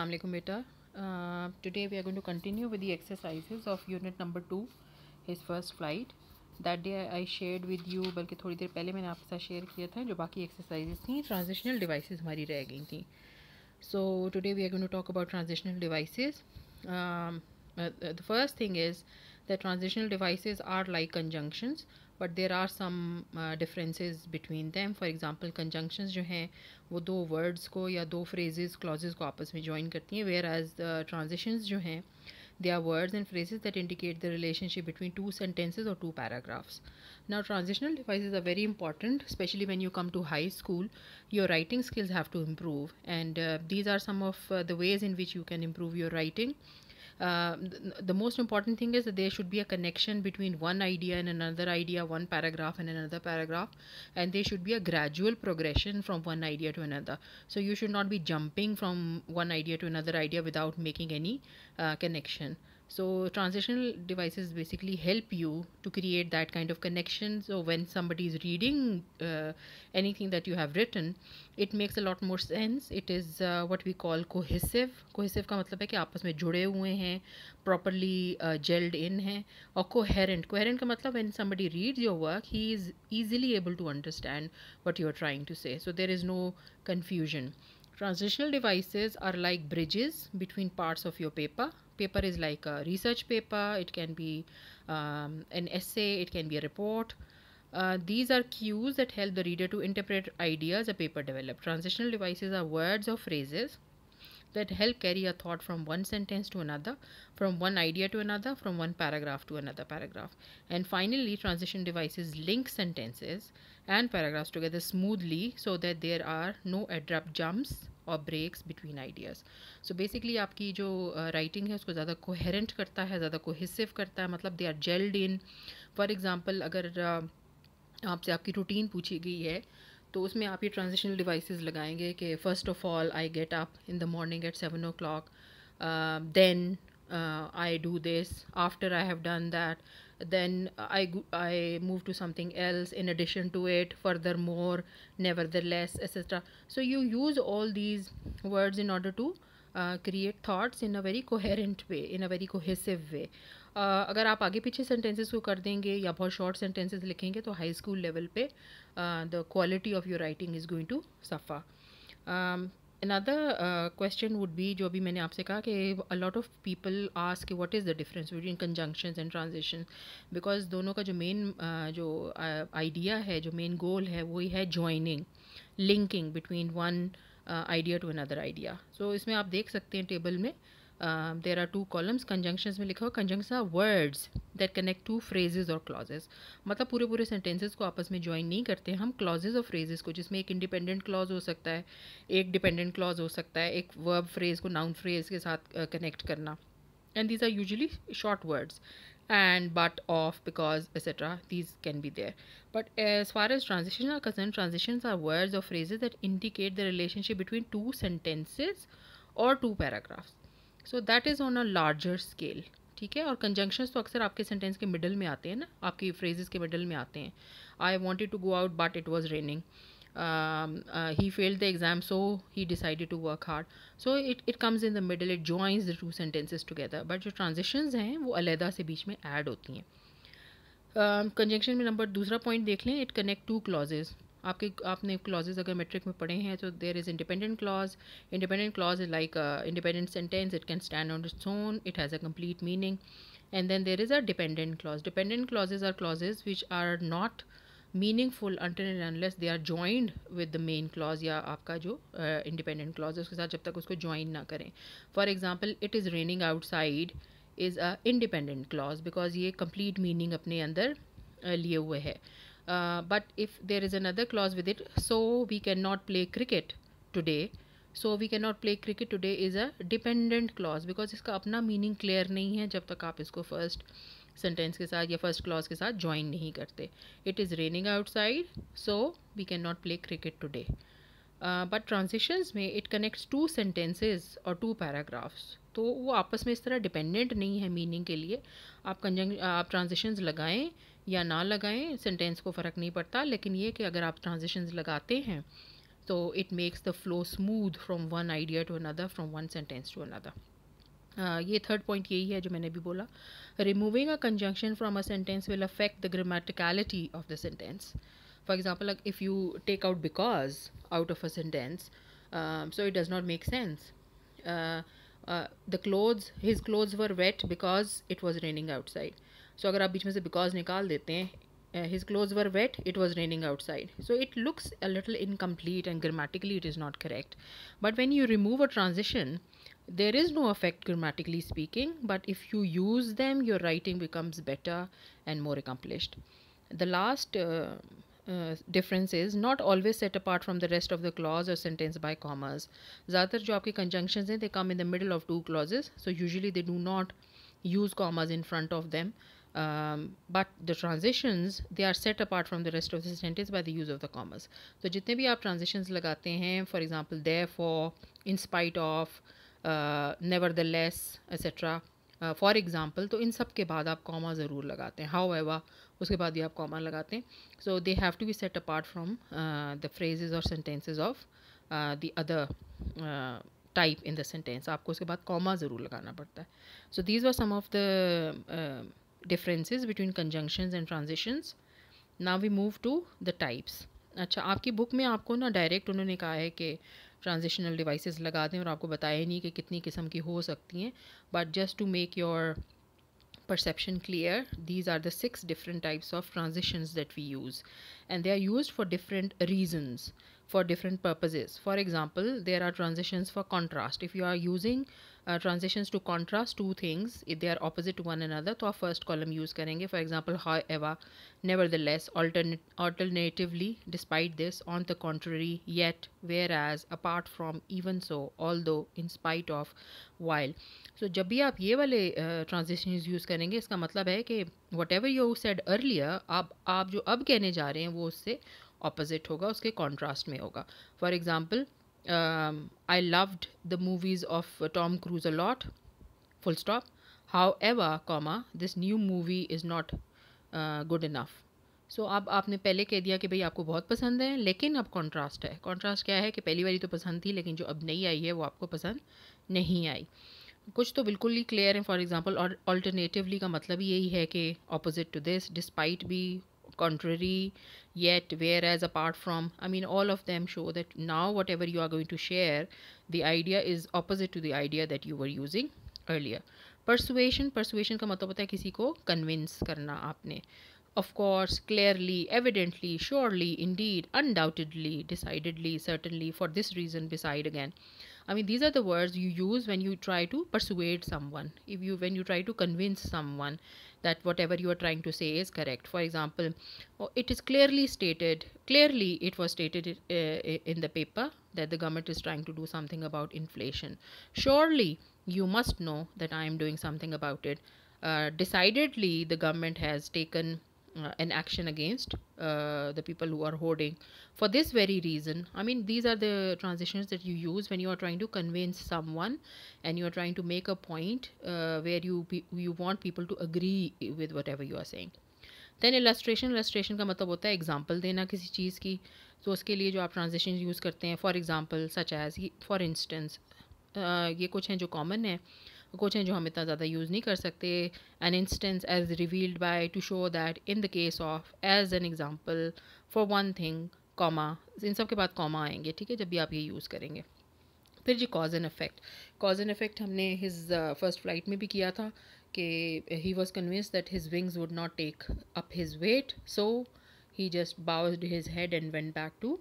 अल्लाह बेटा Uh, we we are to continue with the the of unit number two his first flight that day I share with you बल्कि थोड़ी देर पहले मैंने आपके साथ share किया था जो बाकी एक्सरसाइजेज थी ट्रांजिशनल डिवाइस हमारी रह गई थी so today we are going to talk about transitional devices the first thing is the transitional device are like conjunctions But there are some uh, differences between them. For example, conjunctions, जो हैं वो दो words को या दो phrases clauses को आपस में ज्वाइन करती हैं uh, they are words and phrases that indicate the relationship between two sentences or two paragraphs now transitional devices are very important especially when you come to high school your writing skills have to improve and uh, these are some of uh, the ways in which you can improve your writing uh, the, most important thing is that there should be a connection between one idea and another idea one paragraph and another paragraph and there should be a gradual progression from one idea to another so you should not be jumping from one idea to another idea without making any uh, connection so transitional devices basically help you to create that kind of connection. So when somebody is reading uh, anything that you have written, it makes a lot more sense. It is uh, what we call cohesive. Cohesive ka matlab hai ki aapas mein जुड़े हुए hain, properly uh, gelled in hain, or coherent. Coherent ka matlab when somebody reads your work, he is easily able to understand what you are trying to say. So there is no confusion. Transitional devices are like bridges between parts of your paper. Paper is like a research paper, it can be um, an essay, it can be a report. Uh, these are cues that help the reader to interpret ideas a paper developed. Transitional devices are words or phrases that help carry a thought from one sentence to another, from one idea to another, from one paragraph to another paragraph. And finally, transition devices link sentences and paragraphs together smoothly so that there are no abrupt jumps और breaks between ideas so basically आपकी जो writing है उसको ज़्यादा coherent करता है ज़्यादा cohesive करता है मतलब they are gelled in for example अगर आपसे आपकी रूटीन पूछी गई है तो उसमें आप ये ट्रांजिशनल डिवाइसेस लगाएंगे कि first of all I get up in the morning at seven o'clock then I do this after I have done that then I, I move to something else in addition to it furthermore nevertheless etc so you use all these words in order to uh, create thoughts in a very coherent way in a very cohesive way uh, अगर आप आगे पीछे sentences को कर देंगे या बहुत short sentences लिखेंगे तो हाई स्कूल लेवल पे the quality of your writing is going to suffer another question would be जो अभी मैंने आपसे कहा कि a lot of people ask कि what is the difference between conjunctions and transition because दोनों का जो मेन uh, जो आइडिया uh, है जो मेन गोल है वही है joining linking between one idea to another idea so इसमें आप देख सकते हैं टेबल में uh, there are two columns conjunctions में लिखा हुआ conjunction are words that connect two phrases और क्लॉजेज मतलब पूरे पूरे सेंटेंसेज को आपस में ज्वाइन नहीं करते हम क्लॉजेज और फ्रेजेज को जिसमें एक इंडिपेंडेंट क्लॉज हो सकता है एक डिपेंडेंट क्लॉज हो सकता है एक वर्ब फ्रेज को नाउन फ्रेज के साथ कनेक्ट uh, करना and these are usually short words and but of because et cetera these can be there but as far as transaction are concerned transaction are words और phrases that indicate the relationship between two sentences और two paragraphs so that is on a larger scale ठीक है और conjunctions तो अक्सर आपके sentence के middle में आते हैं ना आपकी फ्रेजेस के मिडल में आते हैं I wanted to go out but it was raining he failed the exam so he decided to work hard so it it comes in the middle it joins the two sentences together but जो transaction हैं वो अलहदा से बीच में add होती हैं conjunction um, uh, में नंबर दूसरा पॉइंट देख लें इट कनेक्ट टू क्लॉजेज़ आपके आपने क्लॉजेज अगर मेट्रिक में पढ़े हैं तो there is independent clause independent clause is like independent sentence it can stand on its own it has a complete meaning and then there is a dependent clause dependent clauses are clauses which are not meaningful until and unless they are joined with the main clause या आपका जो independent clause है उसके साथ जब तक उसको join ना करें for example it is raining outside is a independent clause because ये कम्प्लीट मीनिंग अपने अंदर लिए हुए है uh, but if there is another clause with it so we cannot play cricket today so we can not play cricket today is a dependent clause because इसका अपना meaning clear नहीं है जब तक आप इसको फर्स्ट सेंटेंस के साथ या फर्स्ट क्लॉज के साथ ज्वाइन नहीं करते it is raining outside so we can not play cricket today but transitions में इट कनेक्ट्स टू सेंटेंसेज और टू पैराग्राफ्स तो वो आपस में इस तरह डिपेंडेंट नहीं है मीनिंग के लिए आप कंजंग आप ट्रांजिशंस लगाएं या ना लगाएं सेंटेंस को फ़र्क नहीं पड़ता लेकिन ये कि अगर आप ट्रांजिशन लगाते हैं तो it makes the flow smooth from one idea to another from one sentence to another ये थर्ड पॉइंट यही है जो मैंने भी बोला removing a conjunction from a sentence will affect the grammaticality of the sentence for example if you take out because out of a sentence so it does not make sense the clothes his clothes were wet because it was raining outside सो अगर आप बीच में से because निकाल देते हैं his clothes were wet it was raining outside so it looks a little incomplete and grammatically it is not correct but when you remove a transition there is no affect grammatically speaking but if you use them your writing becomes better and more accomplished the last difference is not always set apart from the rest of the clause और sentence by commerce ज़्यादातर जो आपके conjunction हैं they come in the middle of two clause so usually they do not use commas in front of them um, but the transitions they are set apart from the rest of the sentence by the use of the commas so, jitne bhi aap transitions lagate hain for example therefore in spite of uh, nevertheless etc for uh, example तो इन सब के बाद आप comma ज़रूर लगाते हैं how एवा उसके बाद भी आप कॉमा लगाते हैं so they have to be set apart from the phrases और sentences of the other type in the sentence आपको उसके बाद कॉमा ज़रूर लगाना पड़ता है so these are some of the differences between conjunctions and transitions now we move to the types अच्छा आपकी बुक में आपको ना डायरेक्ट उन्होंने कहा है कि ट्रांजिशनल डिवाइसेस लगा दें और आपको बताया ही नहीं कि कितनी किस्म की हो सकती हैं but just to make your perception clear these are the six different types of transitions that we use and they are used for different reasons for different purposes for example there are transitions for contrast if you are using transaction to contrast two things if they are opposite one another तो आप first column use करेंगे for example however nevertheless alternatively despite this on the contrary yet whereas apart from even so although in spite of while so जब भी आप ये वाले transaction uh, use करेंगे इसका मतलब है कि whatever you said earlier आप आप जो अब कहने जा रहे हैं वो उससे ऑपोजिट होगा उसके कॉन्ट्रास्ट में होगा for example um, I loved the movies of uh, Tom Cruise a lot. Full stop. However, comma this new movie is not uh, good enough. So so, अब आपने पहले कह दिया कि भाई आपको बहुत पसंद है लेकिन अब कॉन्ट्रास्ट है कॉन्ट्रास्ट क्या है कि पहली बारी तो पसंद थी लेकिन जो अब नई आई है वो आपको पसंद नहीं आई कुछ तो बिल्कुल ही क्लियर है फॉर एग्जांपल और अल्टरनेटिवली का मतलब यही है कि ऑपोजिट टू दिस डिस्पाइट भी contrary yet whereas apart from i mean all of them show that now whatever you are going to share the idea is opposite to the idea that you were using earlier persuasion persuasion का मतलब होता है किसी को convince करना आपने of course clearly evidently surely indeed undoubtedly decidedly certainly for this reason beside again i mean these are the words you use when you try to persuade someone if you when you try to convince someone that whatever you are trying to say is correct. For example, oh, it is clearly stated, clearly it was stated uh, in the paper that the government is trying to do something about inflation. Surely you must know that I am doing something about it. Uh, decidedly, the government has taken uh, an action against uh, the people who are hoarding for this very reason i mean these are the transitions that you use when you are trying to convince someone and you are trying to make a point uh, where you be, you want people to agree with whatever you are saying then illustration illustration का मतलब होता है example देना किसी चीज़ की तो उसके लिए जो आप ट्रांजेक्शन यूज़ करते हैं for example such as for instance ये कुछ हैं जो कॉमन हैं कुछ हैं जो हम इतना ज़्यादा यूज़ नहीं कर सकते an instance as revealed by to show that in the case of as an example for one thing comma इन सब के बाद कॉमा आएंगे ठीक है जब भी आप ये यूज़ करेंगे फिर जी cause and effect cause and effect हमने हिज फर्स्ट फ्लाइट में भी किया था कि he was convinced that his wings would not take up his weight so he just bows his head and went back to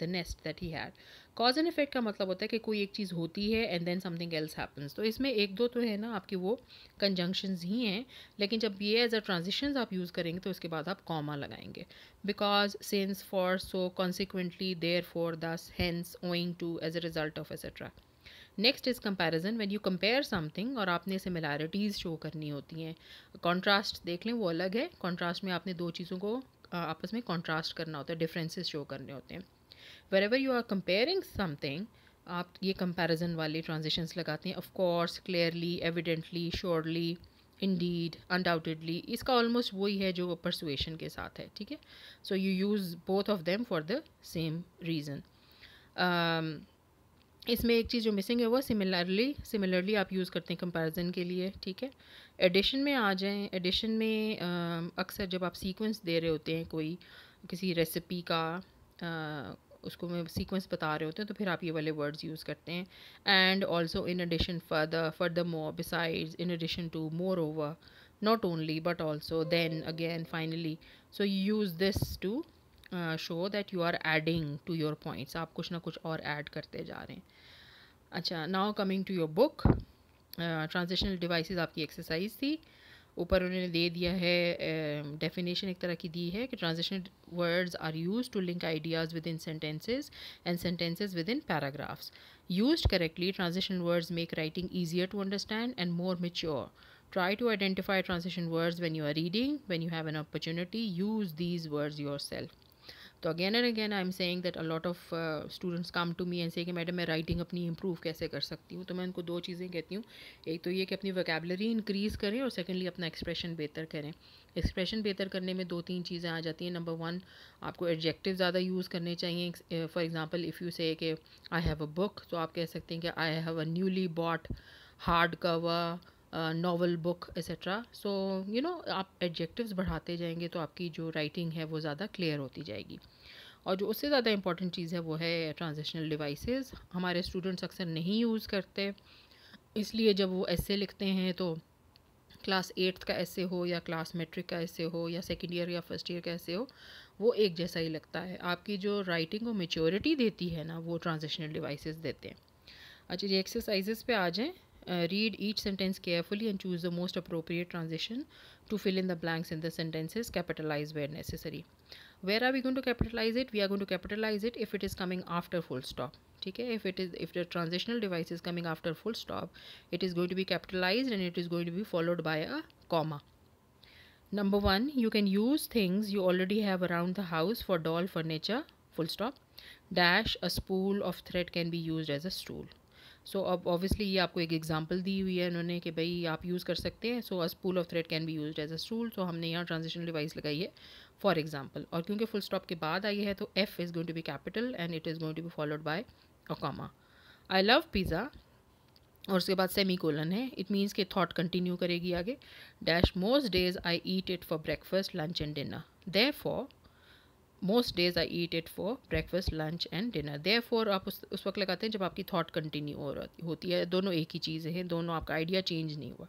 the nest that he had cause and effect का मतलब होता है कि कोई एक चीज़ होती है and then something else happens तो इसमें एक दो तो है ना आपकी वो कंजंक्शंस ही हैं लेकिन जब ये एज अ ट्रांजिशन आप यूज़ करेंगे तो उसके बाद आप कॉमा लगाएंगे because hence for so consequently therefore thus hence owing to as a result of et cetera next is comparison when you compare something और आपने सिमिलैरिटीज़ शो करनी होती हैं कॉन्ट्रास्ट देख लें वो अलग है कॉन्ट्रास्ट में आपने दो चीज़ों को आपस में कॉन्ट्रास्ट करना होता है डिफरेंसेस शो करने होते हैं wherever you are comparing something आप ये कंपैरिजन वाले ट्रांजिशंस लगाते हैं of course clearly evidently surely indeed undoubtedly इसका ऑलमोस्ट वही है जो परसुएशन के साथ है ठीक है so you use both of them for the same reason इसमें एक चीज़ जो मिसिंग है वो सिमिलरली सिमिलरली आप यूज़ करते हैं कंपैरिजन के लिए ठीक है एडिशन में आ जाएं एडिशन में um, अक्सर जब आप सीक्वेंस दे रहे होते हैं कोई किसी रेसिपी का uh, उसको मैं सीक्वेंस बता रहे होते हैं तो फिर आप ये वाले वर्ड्स यूज़ करते हैं and also in addition further furthermore beside in addition to moreover not only but also then again finally so use this to show that you are adding to your points आप कुछ ना कुछ और add करते जा रहे हैं अच्छा now coming to your book transitional device आपकी एक्सरसाइज थी ऊपर उन्होंने दे दिया है डेफिनेशन एक तरह की दी है कि transition words are use to link ideas within sentences and sentences within paragraphs use correctly transition words make writing easier to understand and more mature to identify identify words when you are reading when you have an an use these words yourself तो again and again I am saying that a lot of students come to me and say कि madam मैं writing अपनी improve कैसे कर सकती हूँ तो मैं उनको दो चीज़ें कहती हूँ एक तो ये कि अपनी वैकेबलरी इंक्रीज़ करें और सेकेंडली अपना एक्सप्रेशन बेहतर करें एक्सप्रेशन बेहतर करने में दो तीन चीज़ें आ जाती हैं नंबर वन आपको एडजेक्टिव ज़्यादा यूज़ करने चाहिए फॉर एग्ज़ाम्पल इफ़ यू से आई हैव अ बुक तो आप कह सकते हैं कि I have a newly bought hard cover novel book etcetera so you know आप एडजेक्टिव्स बढ़ाते जाएंगे तो आपकी जो राइटिंग है वो ज़्यादा क्लियर होती जाएगी और जो उससे ज़्यादा इम्पॉर्टेंट चीज़ है वो है ट्रांजिशनल डिवाइसेस हमारे स्टूडेंट्स अक्सर नहीं यूज़ करते इसलिए जब वो ऐसे लिखते हैं तो क्लास एट्थ का ऐसे हो या क्लास मेट्रिक का ऐसे हो या सेकेंड ईयर या फर्स्ट ईयर का ऐसे हो वो एक जैसा ही लगता है आपकी जो राइटिंग को मेच्योरिटी देती है ना वो ट्रांजिशनल डिवाइसेस देते हैं अच्छा ये एक्सरसाइजेस पे आ जाएँ Uh, read each sentence carefully and choose the most appropriate transition to fill in the blanks in the sentences. Capitalize where necessary. Where are we going to capitalize it? We are going to capitalize it if it is coming after full stop. Okay, if it is if the transitional device is coming after full stop, it is going to be capitalized and it is going to be followed by a comma. Number one, you can use things you already have around the house for doll furniture. Full stop. Dash a spool of thread can be used as a stool. सो अब obviously ये आपको एक example दी हुई है उन्होंने कि भाई आप यूज़ कर सकते हैं so a spool of thread can be use as a stool तो हमने यहाँ ट्रांजिशन डिवाइस लगाई है फॉर एग्जाम्पल और क्योंकि फुल स्टॉप के बाद आई है तो F is going to be capital and it is going to be followed by comma I love pizza और उसके बाद सेमी कोलन है इट मीन्स कि थॉट कंटिन्यू करेगी आगे dash most days I eat it for breakfast lunch and dinner therefore most days I eat it for breakfast lunch and dinner therefore आप उस उस वक्त लगाते हैं जब आपकी थॉट कंटिन्यू हो रही होती है दोनों एक ही चीज़ है दोनों आपका आइडिया चेंज नहीं हुआ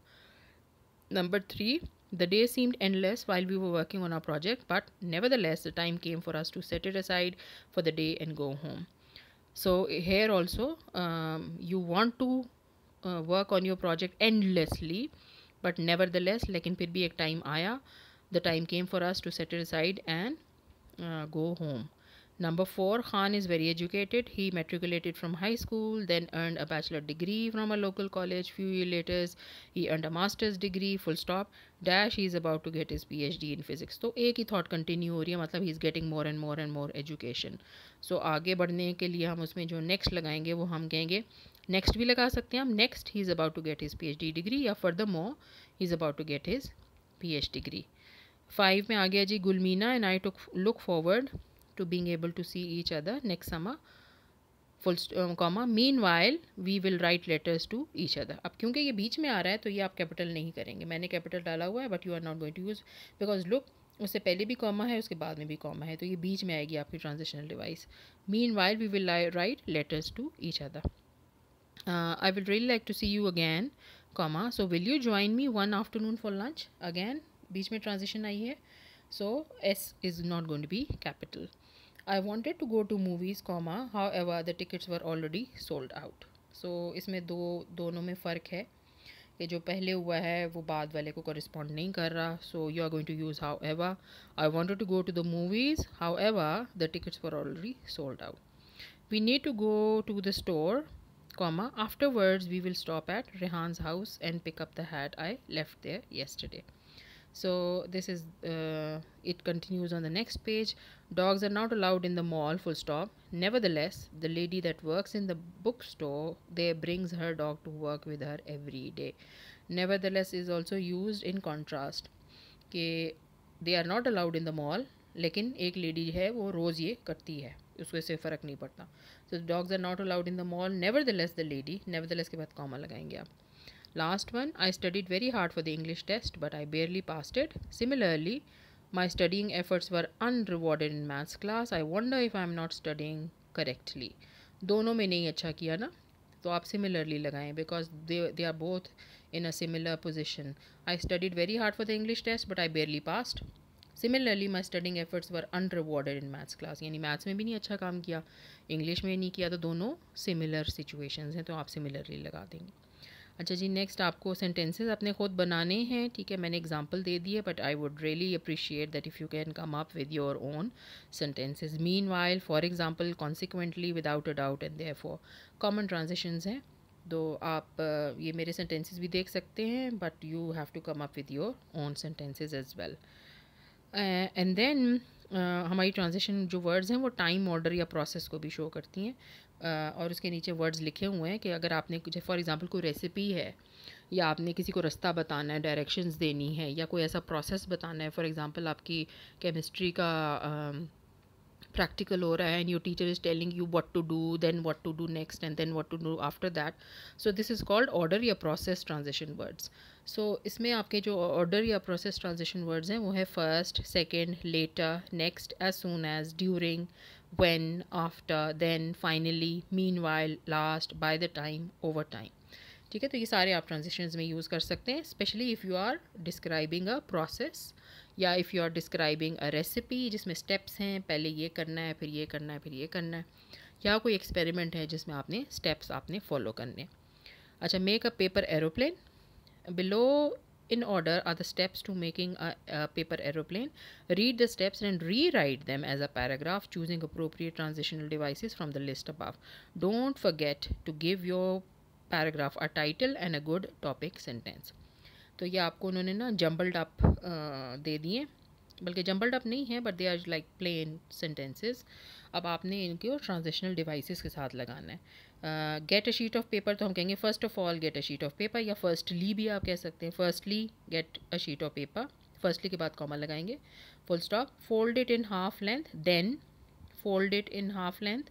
number three the day seemed endless while we were working on our project but nevertheless the time came for us to set it aside for the day and go home so here also you want to work on your project endlessly but nevertheless लेकिन फिर भी एक time आया the time came for us to set it aside and uh, go home. Number 4 Khan is very educated. He matriculated from high school, then earned a bachelor degree from a local college. Few years later, he earned a master's degree. Full stop. Dash, he is about to get his PhD in physics. तो ek hi thought continue ho rahi hai matlab he is getting more and more and more education. So aage badhne ke liye hum usme jo next lagayenge wo hum kahenge next bhi laga sakte hain hum next he is about to get his PhD degree or furthermore he is about to get his PhD degree. Five में आ गया जी Gulmina and I took look forward to being able to see each other next summer full comma meanwhile we will write letters to each other अब क्योंकि ये बीच में आ रहा है तो ये आप कैपिटल नहीं करेंगे मैंने कैपिटल डाला हुआ है but you are not going to use because look उससे पहले भी कॉमा है उसके बाद में भी कॉमा है तो ये बीच में आएगी आपकी transitional device meanwhile we will write letters to each other I will really like to see you again comma so will you join me one afternoon for lunch again बीच में transition आई है so S is not going to be capital I wanted to go to movies comma however the tickets were already sold out so इसमें दो दोनों में फ़र्क है कि जो पहले हुआ है वो बाद वाले को करिस्पॉन्ड नहीं कर रहा so you are going to use however I wanted to go to the movies however the tickets were already sold out we need to go to the store comma afterwards we will stop at rehan's house and pick up the hat i left there yesterday so this is uh, it continues on the next page dogs are not allowed in the mall full stop nevertheless the lady that works in the bookstore there brings her dog to work with her every day nevertheless is also used in contrast ke they are not allowed in the mall lekin ek lady hai wo roz ye karti hai उसको इससे fark nahi padta so dogs are not allowed in the mall nevertheless the lady nevertheless के बाद last Last one, I very hard for the English test but I I barely passed it. Similarly, my studying efforts were unrewarded in maths class. I wonder if I am not studying correctly दोनों में नहीं अच्छा किया ना तो आप similarly लगाएं because they they are both in a similar position I studied very hard for the English test but I barely passed similarly my studying efforts were unrewarded in maths class यानी maths में भी नहीं अच्छा काम किया English में नहीं किया तो दोनों सिमिलर सिचुएशन हैं तो आप सिमिलरली लगा देंगे अच्छा जी नेक्स्ट आपको सेंटेंसेस अपने खुद बनाने हैं ठीक है मैंने एग्जांपल दे दिए but I would really appreciate that if you can come up with your own sentences meanwhile for example consequently without a doubt and therefore common transaction हैं तो आप uh, ये मेरे सेंटेंसेस भी देख सकते हैं but you have to come up with your own sentences as well and then हमारी ट्रांजेक्शन जो वर्ड्स हैं वो टाइम ऑर्डर या प्रोसेस को भी शो करती हैं और उसके नीचे वर्ड्स लिखे हुए हैं कि अगर आपने कुछ फॉर एग्ज़ाम्पल कोई रेसिपी है या आपने किसी को रास्ता बताना है डायरेक्शंस देनी है या कोई ऐसा प्रोसेस बताना है फॉर एग्ज़ाम्पल आपकी केमिस्ट्री का प्रैक्टिकल हो रहा है and your teacher is telling you what to do then what to do next and then what to do after that so this is called order या process transition words so इसमें आपके जो order या process transition words हैं वो है first second later next as soon as during when after then finally meanwhile last by the time over time ठीक है तो ये सारे आप ट्रांजेक्शन में यूज़ कर सकते हैं specially if you are describing a process या if you are describing a recipe जिसमें स्टेप्स हैं पहले ये करना है फिर ये करना है फिर ये करना है या कोई एक्सपेरिमेंट है जिसमें आपने स्टेप्स आपने फॉलो करने अच्छा make a paper aeroplane below in order are the steps to making a paper aeroplane read the steps and rewrite them as a paragraph choosing appropriate transitional device from the list above don't forget to give your paragraph a title and a good topic sentence तो ये आपको उन्होंने ना jumbled up दे दिए बल्कि jumbled up नहीं है but they are like plain sentences अब आपने इनके और ट्रांजेक्शनल डिवाइसेस के साथ लगाना है get a sheet of paper तो हम कहेंगे first of all get a sheet of paper या फर्स्टली भी आप कह सकते हैं firstly get a sheet of paper firstly के बाद कॉमा लगाएंगे full stop fold it in half length then fold it in half length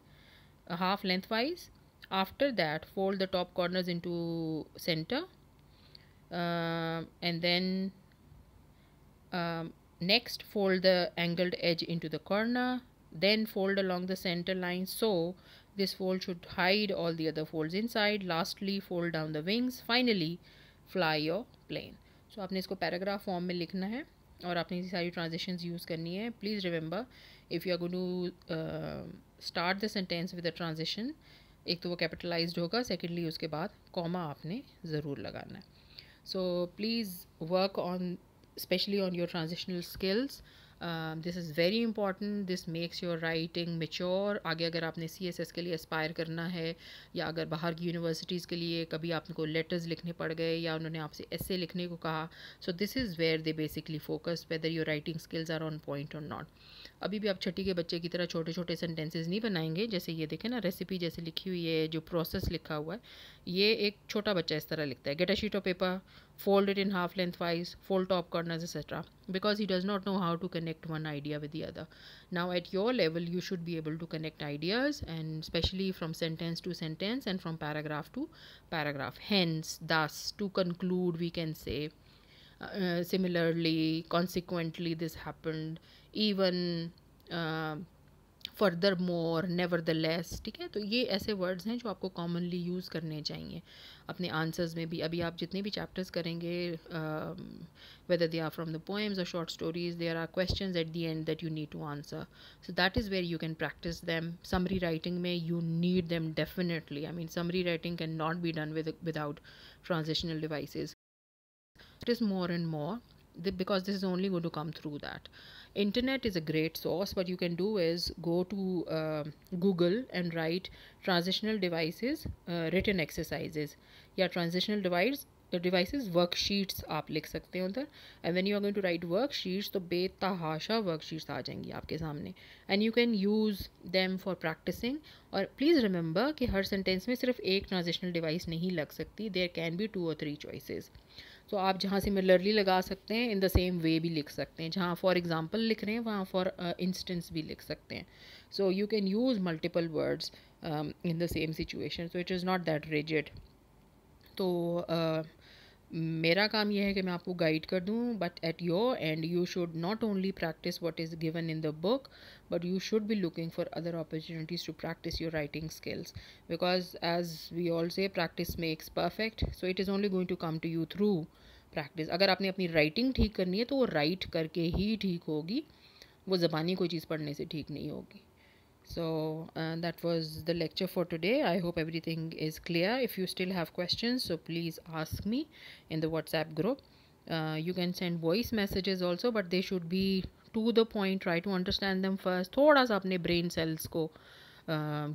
half lengthwise after that fold the top corners into center uh, and then um, next fold the angled edge into the corner then fold along the center line so this fold should hide all the other folds inside lastly fold down the wings finally fly your plane so आपने इसको paragraph form में लिखना है और आपने ये सारी transactions use करनी है remember if you are going to uh, start the sentence with a transition एक तो वो कैपिटलाइज्ड होगा सेकेंडली उसके बाद कॉमा आपने ज़रूर लगाना है so please work on specially on your transitional skills this is very important this makes your writing mature आगे अगर आपने सी एस एस के लिए एस्पायर करना है या अगर बाहर की यूनिवर्सिटीज़ के लिए कभी आपको लेटर्स लिखने पड़ गए या उन्होंने आपसे ऐसे लिखने को कहा so this is where they basically focus whether your writing skills are on point और नॉट अभी भी आप छठी के बच्चे की तरह छोटे छोटे सेंटेंसेज नहीं बनाएंगे जैसे ये देखें ना रेसिपी जैसे लिखी हुई है जो प्रोसेस लिखा हुआ है ये एक छोटा बच्चा इस तरह लिखता है get a sheet of paper fold it in half lengthwise, fold top corners, etc. Because he does not know how to connect one idea with the other. Now, at your level, you should be able to connect ideas and especially from sentence to sentence and from paragraph to paragraph. Hence, thus, to conclude, we can say. Uh, uh similarly, consequently, this happened. Even uh, furthermore nevertheless ठीक है तो ये ऐसे words हैं जो आपको commonly use करने चाहिए अपने आंसर्स में भी अभी आप जितने भी चैप्टर्स करेंगे whether they are from the poems और short stories there are question at the end that you need to answer so that is where you can practice them summary writing में you need them definitely I mean summary writing can not be done with without transitional devices it is more and more because because this is only going to come through that internet is a great source what you can do is go to uh, google and write transitional devices uh, written exercises या transitional device devices uh, worksheets आप लिख सकते हैं उधर and when you are going to write worksheets तो बेतहाशा worksheets आ जाएंगी आपके सामने and you can use them for practicing और प्लीज़ रिमेंबर कि हर सेंटेंस में सिर्फ एक ट्रांजिशनल डिवाइस नहीं लग सकती देयर कैन बी टू और थ्री चॉइसेस तो आप जहाँ सिमिलरली लगा सकते हैं इन द सेम वे भी लिख सकते हैं जहाँ फॉर एग्ज़ाम्पल लिख रहे हैं वहाँ फॉर इंस्टेंस uh, भी लिख सकते हैं so you can use multiple words in the same situation so it is not that rigid तो uh, मेरा काम यह है कि मैं आपको गाइड कर दूँ but at your end you should not only practice what is given in the book but you should be looking for other opportunities to practice your writing skills because as we all say practice makes perfect so it is only going to come to you through practice अगर आपने अपनी writing ठीक करनी है तो वो right करके ही ठीक होगी वो ज़बानी कोई चीज़ पढ़ने से ठीक नहीं होगी so uh, that was the lecture for today i hope everything is clear if you still have questions so please ask me in the whatsapp group uh, you can send voice messages also but they should be to the point try to understand them first thoda sa apne brain cells ko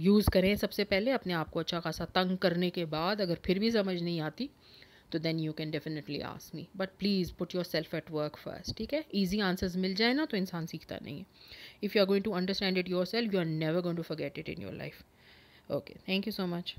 use करें सबसे पहले अपने आप को अच्छा खासा तंग करने के बाद अगर फिर भी समझ नहीं आती तो then you can definitely ask me but please put yourself at work first ठीक है ईजी आंसर्स मिल जाए ना तो इंसान सीखता नहीं है if you are going to understand it yourself you are never going to forget it in your life okay thank you so much